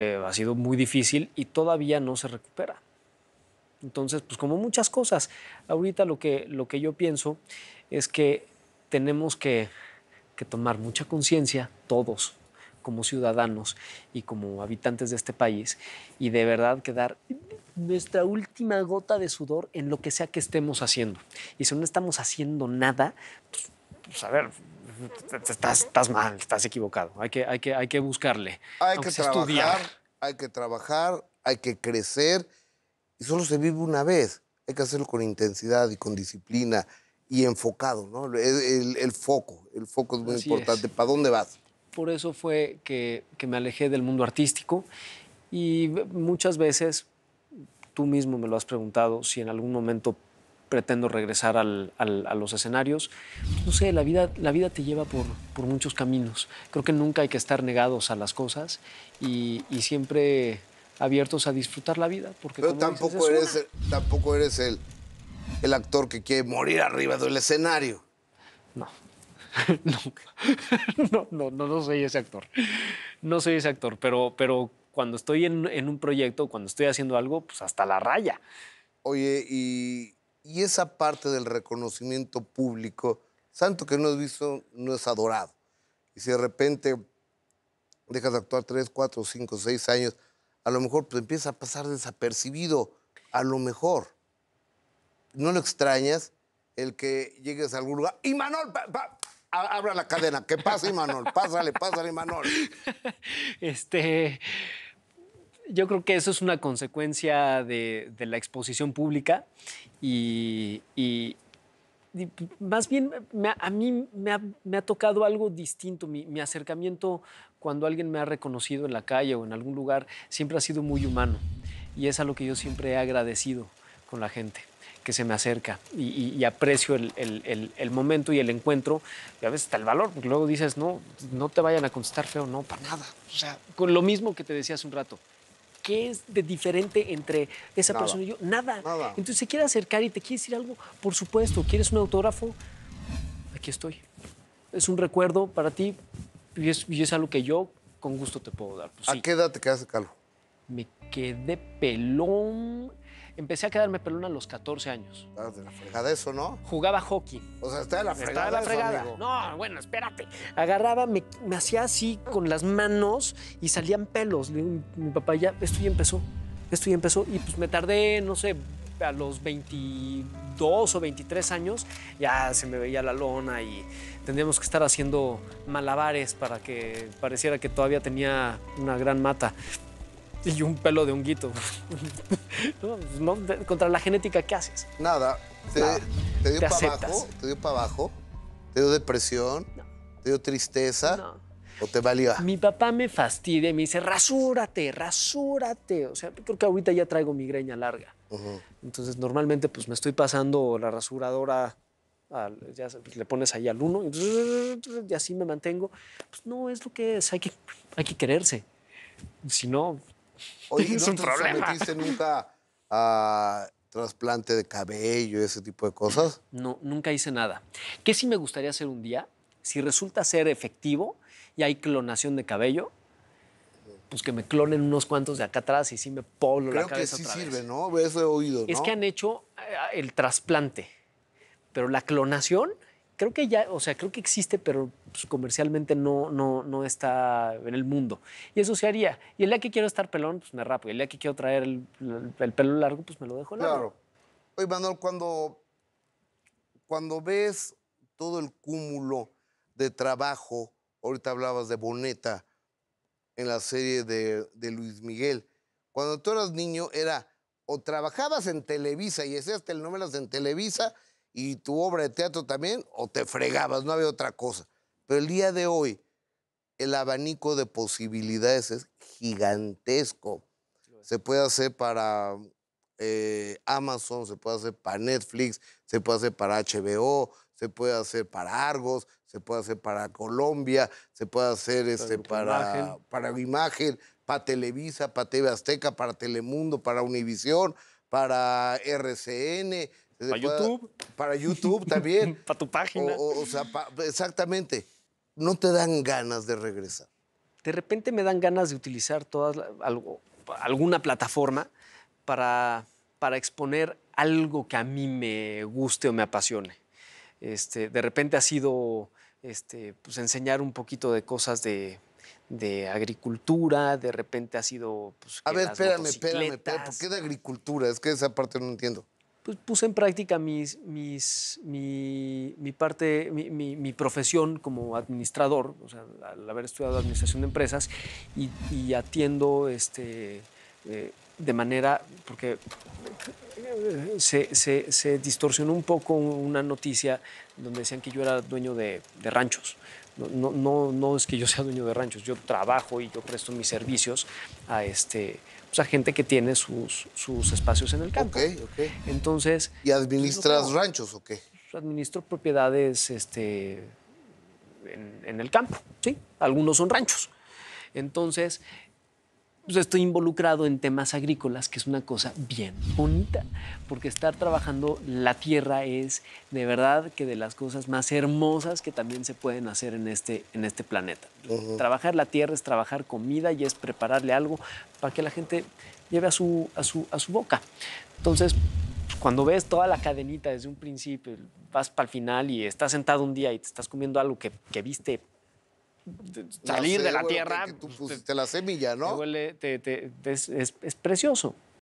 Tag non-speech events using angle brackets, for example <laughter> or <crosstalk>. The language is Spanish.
Eh, ha sido muy difícil y todavía no se recupera. Entonces, pues como muchas cosas, ahorita lo que, lo que yo pienso es que tenemos que, tomar mucha conciencia todos como ciudadanos y como habitantes de este país y de verdad que dar nuestra última gota de sudor en lo que sea que estemos haciendo. Y si no estamos haciendo nada, pues pues a ver, estás, mal, estás equivocado. Hay que, hay que, hay que buscarle. Hay que estudiar. hay que trabajar, hay que crecer. Y solo se vive una vez. Hay que hacerlo con intensidad y con disciplina y enfocado, ¿no? El, foco, el foco es muy importante. ¿Para dónde vas? Por eso fue que, que me alejé del mundo artístico y muchas veces tú mismo me lo has preguntado si en algún momento pretendo regresar al, a los escenarios. No sé, la vida, la vida te lleva por, por, muchos caminos. Creo que nunca hay que estar negados a las cosas y, y siempre abiertos a disfrutar la vida. Porque Pero tampoco, eres, el, tampoco eres el, el actor que quiere morir arriba del escenario. No. <laughs> no. <laughs> no, no, no, no soy ese actor. No soy ese actor, pero, pero cuando estoy en, en un proyecto, cuando estoy haciendo algo, pues hasta la raya. Oye, y y esa parte del reconocimiento público, santo que no es visto, no es adorado. Y si de repente dejas de actuar tres, cuatro, cinco, seis años, a lo mejor pues, empieza a pasar desapercibido, a lo mejor. No lo extrañas el que llegues a algún lugar y Manol, abra la cadena, que pasa, Manol, pásale, pásale Manol. <laughs> Este yo creo que eso es una consecuencia de, la exposición pública y, más bien a mí me ha, tocado algo distinto. Mi, acercamiento cuando alguien me ha reconocido en la calle o en algún lugar siempre ha sido muy humano y es a lo que yo siempre he agradecido con la gente que se me acerca y, aprecio el, el, momento y el encuentro y a veces está el valor, porque luego dices, no, no te vayan a contestar feo, no, para nada. O sea, con lo mismo que te decía hace un rato, ¿qué es de diferente entre esa persona y yo? Nada. Entonces si quieres acercar y te quieres decir algo, por supuesto. ¿Quieres un autógrafo? Aquí estoy. Es un recuerdo para ti y es, algo que yo con gusto te puedo dar. Pues ¿A qué edad te quedaste calvo? Me quedé pelón Empecé a quedarme pelón a los 14 años. Estaba de la fregada eso, ¿no? Jugaba hockey. O sea, estaba de la fregada. no, bueno, espérate. Agarraba, me, hacía así con las manos y salían pelos. Mi, mi papá ya, esto ya empezó. Esto ya empezó. Y pues me tardé, no sé, a los 22 o 23 años ya se me veía la lona y tendríamos que estar haciendo malabares para que pareciera que todavía tenía una gran mata. <laughs> y un pelo de un guito. <laughs> Pues, contra la genética, ¿qué haces? Nada. Te, dio para abajo, te dio depresión, te dio tristeza. ¿O te valió? Mi papá me fastidia y me dice, rasúrate, rasúrate. O sea, porque ahorita ya traigo migraña larga. Entonces, normalmente, pues me estoy pasando la rasuradora le pones ahí al uno y así me mantengo. Pues, no, es lo que es, hay que, hay que quererse. Si no, Oye, <laughs> ¿no te nunca a trasplante de cabello, ese tipo de cosas? No, nunca hice nada. ¿Qué sí me gustaría hacer un día? Si resulta ser efectivo y hay clonación de cabello, pues que me clonen unos cuantos de acá atrás y sí me polo la cabeza Creo que sí sirve, ¿no? he oído, ¿no? Es que han hecho eh, el trasplante, pero la clonación creo que ya, o sea, creo que existe, pero pues, comercialmente no, no, no está en el mundo. Y eso se haría. Y el día que quiero estar pelón, pues me rapo. Y el día que quiero traer el, pelo largo, pues me lo dejo largo. Claro. Oye, Manuel, cuando, cuando ves todo el cúmulo de trabajo, ahorita hablabas de Boneta en la serie de, Luis Miguel, cuando tú eras niño era o trabajabas en Televisa y hacías telenovelas este, en Televisa y tu obra de teatro también, o te fregabas, no había otra cosa. Pero el día de hoy, el abanico de posibilidades es gigantesco. Se puede hacer para eh, Amazon, se puede hacer para Netflix, se puede hacer para HBO, se puede hacer para Argos, se puede hacer para Colombia, se puede hacer este, para, imagen. para Imagen, para Televisa, para TV Azteca, para Telemundo, para Univisión, para RCN, eh, para YouTube. Para YouTube también. <laughs> para tu página. O, sea, exactamente. No te dan ganas de regresar. De repente me dan ganas de utilizar todas algo, alguna plataforma para, para exponer algo que a mí me guste o me apasione. Este, de repente ha sido este, pues enseñar un poquito de cosas de, agricultura, de repente ha sido... Pues, a ver, espérame, espérame, espérame, ¿por qué de agricultura? Es que esa parte no entiendo. Pues, puse en práctica mis, mi, parte, mi, profesión como administrador, o sea, al haber estudiado administración de empresas y, atiendo este, eh, de manera, porque eh, se, distorsionó un poco una noticia donde decían que yo era dueño de, de ranchos, no, no, es que yo sea dueño de ranchos, yo trabajo y yo presto mis servicios a, este, pues gente que tiene sus, espacios en el campo. Entonces... ¿Y administras ranchos o qué? Administro propiedades este, en, en, el campo, ¿sí? Algunos son ranchos. Entonces, pues, estoy involucrado en temas agrícolas, que es una cosa bien bonita, porque estar trabajando la tierra es de verdad que de las cosas más hermosas que también se pueden hacer en este, en este planeta. Trabajar la tierra es trabajar comida y es prepararle algo para que la gente lleve a su, su, a su boca. Entonces, cuando ves toda la cadenita desde un principio, vas para el final y estás sentado un día y te estás comiendo algo que, que viste salir de la tierra. Pues, te, la semilla, ¿no? huele, es, es precioso.